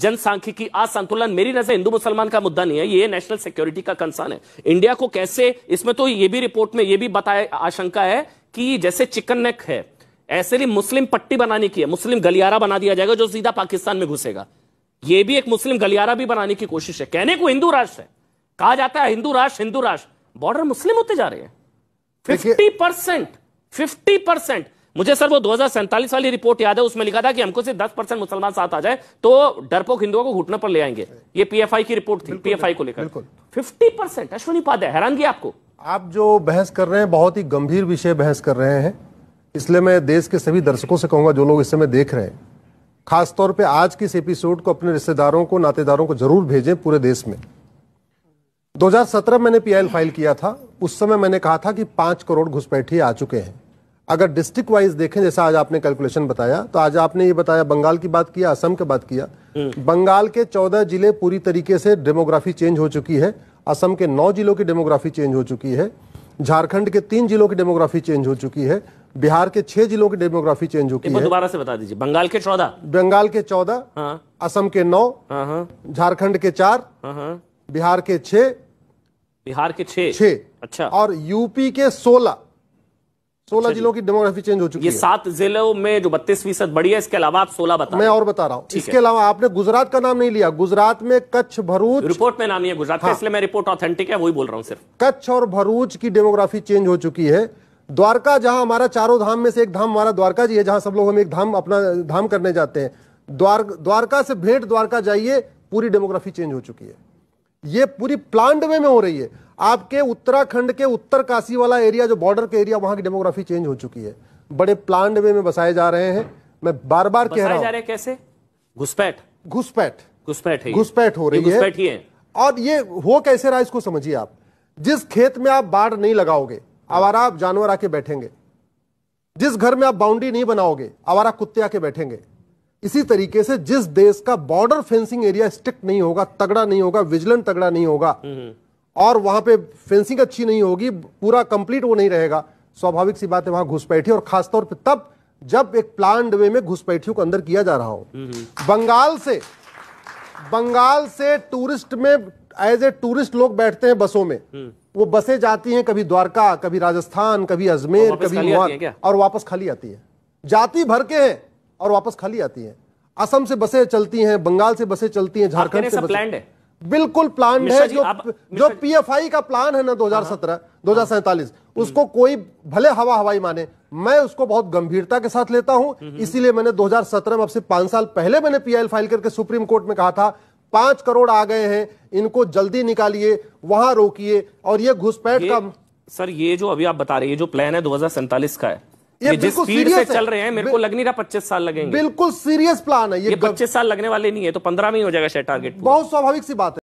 जनसांख्यिकी असंतुलन मेरी नजर हिंदू मुसलमान का मुद्दा नहीं है ये नेशनल सिक्योरिटी का कंसर्न है इंडिया को कैसे इसमें तो ये भी रिपोर्ट में ये भी बताया आशंका है कि जैसे चिकन नेक है ऐसे ही मुस्लिम पट्टी बनाने की है मुस्लिम गलियारा बना दिया जाएगा जो सीधा पाकिस्तान में घुसेगा यह भी एक मुस्लिम गलियारा भी बनाने की कोशिश है कहने को हिंदू राष्ट्र है कहा जाता है हिंदू राष्ट्र हिंदू राष्ट्र बॉर्डर मुस्लिम होते जा रहे हैं फिफ्टी परसेंट फिफ्टी परसेंट मुझे सर वो दो वाली रिपोर्ट याद है उसमें लिखा था कि हमको से दस परसेंट मुसलमान साथ आ जाए तो डरपोक हिंदुओं को घुटने पर ले आएंगे ये पीएफआई की रिपोर्ट थी पीएफआई को लेकर फिफ्टी परसेंट अश्विनी पाद हैरान आपको आप जो बहस कर रहे हैं बहुत ही गंभीर विषय बहस कर रहे हैं इसलिए मैं देश के सभी दर्शकों से कहूंगा जो लोग इस समय देख रहे हैं खासतौर पे आज के इस एपिसोड को अपने रिश्तेदारों को नातेदारों को जरूर भेजें पूरे देश में 2017 मैंने पीआईएल फाइल किया था उस समय मैंने कहा था कि पांच करोड़ घुसपैठी आ चुके हैं अगर डिस्ट्रिक्ट वाइज देखें जैसा आज आपने कैलकुलेशन बताया तो आज आपने ये बताया बंगाल की बात किया असम की बात किया हम्म। बंगाल के चौदह जिले पूरी तरीके से डेमोग्राफी चेंज हो चुकी है असम के नौ जिलों की डेमोग्राफी चेंज हो चुकी है झारखंड के तीन जिलों की डेमोग्राफी चेंज हो चुकी है बिहार के छह जिलों की डेमोग्राफी चेंज हो चुकी है दोबारा से बता दीजिए बंगाल के चौदह बंगाल के चौदह हाँ। असम के नौ हाँ, हाँ। झारखंड के चार बिहार के छह बिहार के छह छह अच्छा और यूपी के सोलह सोलह अच्छा जिलों की डेमोग्राफी चेंज हो चुकी ये है ये सात जिलों में जो बत्तीस फीसद बढ़ी है इसके अलावा आप सोलह बता मैं और बता रहा हूँ इसके अलावा आपने गुजरात का नाम नहीं लिया गुजरात में कच्छ भरूच रिपोर्ट में नाम है गुजरात हाँ। इसलिए मैं रिपोर्ट ऑथेंटिक है वही बोल रहा हूँ सिर्फ कच्छ और भरूच की डेमोग्राफी चेंज हो चुकी है द्वारका जहां हमारा चारों धाम में से एक धाम हमारा द्वारका जी है जहां सब लोग हम एक धाम अपना धाम करने जाते हैं द्वारका से भेंट द्वारका जाइए पूरी डेमोग्राफी चेंज हो चुकी है ये पूरी प्लांट वे में हो रही है आपके उत्तराखंड के उत्तर काशी वाला एरिया जो बॉर्डर के एरिया वहां की डेमोग्राफी चेंज हो चुकी है बड़े प्लांट वे में बसाए जा रहे हैं मैं बार बार कह रहा हूँ कैसे घुसपैठ घुसपैठ घुसपैठ घुसपैठ हो रही है, है और ये हो कैसे रहा इसको समझिए आप जिस खेत में आप बाढ़ नहीं लगाओगे आवारा आप जानवर आके बैठेंगे जिस घर में आप बाउंड्री नहीं बनाओगे आवारा कुत्ते आके बैठेंगे इसी तरीके से जिस देश का बॉर्डर फेंसिंग एरिया स्ट्रिक्ट नहीं होगा तगड़ा नहीं होगा विजिलेंट तगड़ा नहीं होगा हम्म, हम्म। और वहां पे फेंसिंग अच्छी नहीं होगी पूरा कंप्लीट वो नहीं रहेगा स्वाभाविक सी बात है वहां घुसपैठी और खासतौर पर तब जब एक प्लान वे में घुसपैठियों को अंदर किया जा रहा हो हम्म, हम्म। बंगाल से बंगाल से टूरिस्ट में एज ए टूरिस्ट लोग बैठते हैं बसों में हम्म। वो बसें जाती हैं कभी द्वारका कभी राजस्थान कभी अजमेर कभी और वापस खाली आती है जाति भर के हैं और वापस खाली आती है असम से बसें चलती हैं बंगाल से बसें चलती हैं झारखंड से बसें बिल्कुल प्लान है जो जो पीएफआई का प्लान है ना 2017 2047 उसको कोई भले हवा हवाई माने मैं उसको बहुत गंभीरता के साथ लेता हूं हम्म, हम्म। इसीलिए मैंने 2017 में अब से पांच साल पहले मैंने पीआईएल फाइल करके सुप्रीम कोर्ट में कहा था पांच करोड़ आ गए हैं इनको जल्दी निकालिए वहां रोकिए और ये घुसपैठ का सर ये जो अभी आप बता रहे हैं जो प्लान है दो का है ये जिस स्पीड से चल रहे हैं मेरे को लग नहीं रहा पच्चीस साल लगेंगे बिल्कुल सीरियस प्लान है ये पच्चीस साल लगने वाले नहीं है तो पंद्रह में ही हो जाएगा शायद टारगेट बहुत स्वाभाविक सी बात है